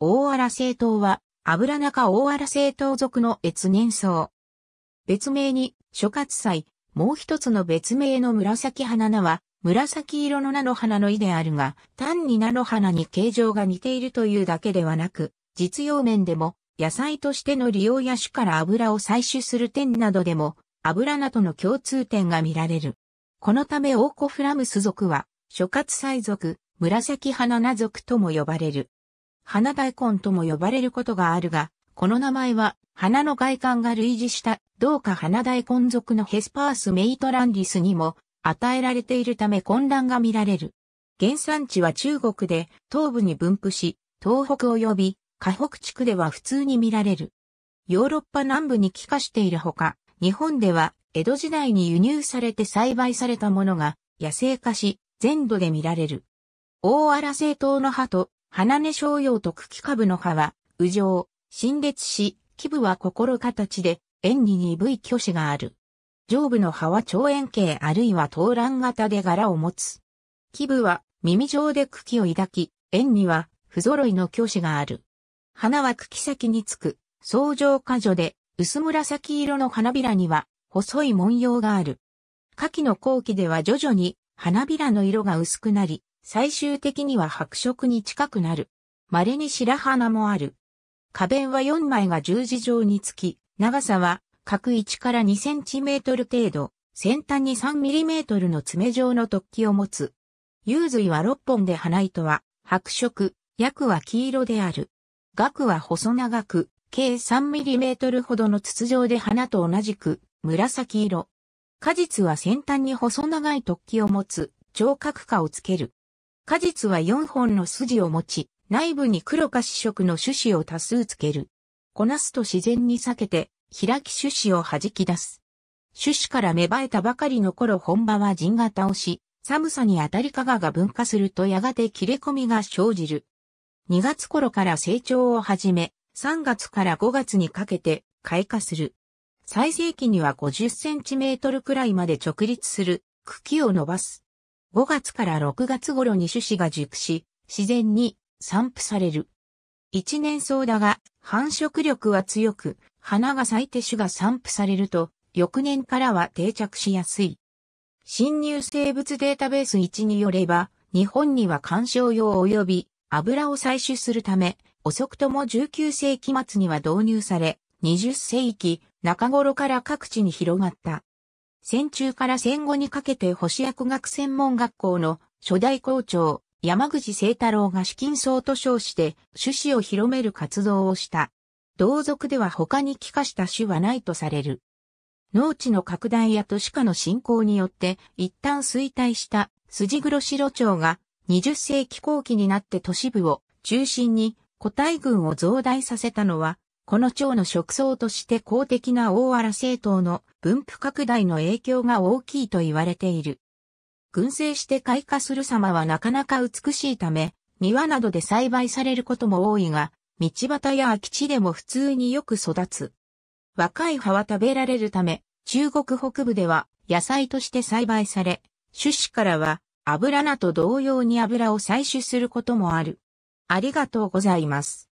大荒政党は、油中大荒政党族の越年層。別名に、諸葛菜、もう一つの別名の紫花菜は、紫色の菜の花の意であるが、単に菜の花に形状が似ているというだけではなく、実用面でも、野菜としての利用や種から油を採取する点などでも、油菜との共通点が見られる。このためオーコフラムス族は、諸葛菜族、紫花菜族とも呼ばれる。花大根とも呼ばれることがあるが、この名前は、花の外観が類似した、どうか花大根属のヘスパースメイトランディスにも、与えられているため混乱が見られる。原産地は中国で、東部に分布し、東北及び、河北地区では普通に見られる。ヨーロッパ南部に帰化しているほか、日本では、江戸時代に輸入されて栽培されたものが、野生化し、全土で見られる。大荒製糖の葉と花根商用と茎株の葉は、右上、新月し、基部は心形で、円に鈍い巨子がある。上部の葉は長円形あるいは東蘭型で柄を持つ。基部は耳状で茎を抱き、円には不揃いの巨子がある。花は茎先につく、相乗果樹で、薄紫色の花びらには、細い文様がある。花季の後期では徐々に花びらの色が薄くなり、最終的には白色に近くなる。稀に白花もある。花弁は4枚が十字状につき、長さは各1から2センチメートル程度、先端に3ミリメートルの爪状の突起を持つ。幽髄は6本で花糸は白色、薬は黄色である。額は細長く、計3ミリメートルほどの筒状で花と同じく紫色。果実は先端に細長い突起を持つ、長角化をつける。果実は4本の筋を持ち、内部に黒か試色の種子を多数つける。こなすと自然に避けて、開き種子を弾き出す。種子から芽生えたばかりの頃本場は陣型をし、寒さに当たり加賀が分化するとやがて切れ込みが生じる。2月頃から成長を始め、3月から5月にかけて開花する。最盛期には50センチメートルくらいまで直立する茎を伸ばす。5月から6月頃に種子が熟し、自然に散布される。一年草だが繁殖力は強く、花が咲いて種が散布されると、翌年からは定着しやすい。侵入生物データベース1によれば、日本には観賞用及び油を採取するため、遅くとも19世紀末には導入され、20世紀中頃から各地に広がった。戦中から戦後にかけて保守薬学専門学校の初代校長、山口清太郎が資金層と称して趣旨を広める活動をした。同族では他に帰化した種はないとされる。農地の拡大や都市化の進行によって一旦衰退した筋黒白町が20世紀後期になって都市部を中心に個体群を増大させたのはこの蝶の植草として公的な大荒政党の分布拡大の影響が大きいと言われている。群生して開花する様はなかなか美しいため、庭などで栽培されることも多いが、道端や空き地でも普通によく育つ。若い葉は食べられるため、中国北部では野菜として栽培され、種子からは油菜と同様に油を採取することもある。ありがとうございます。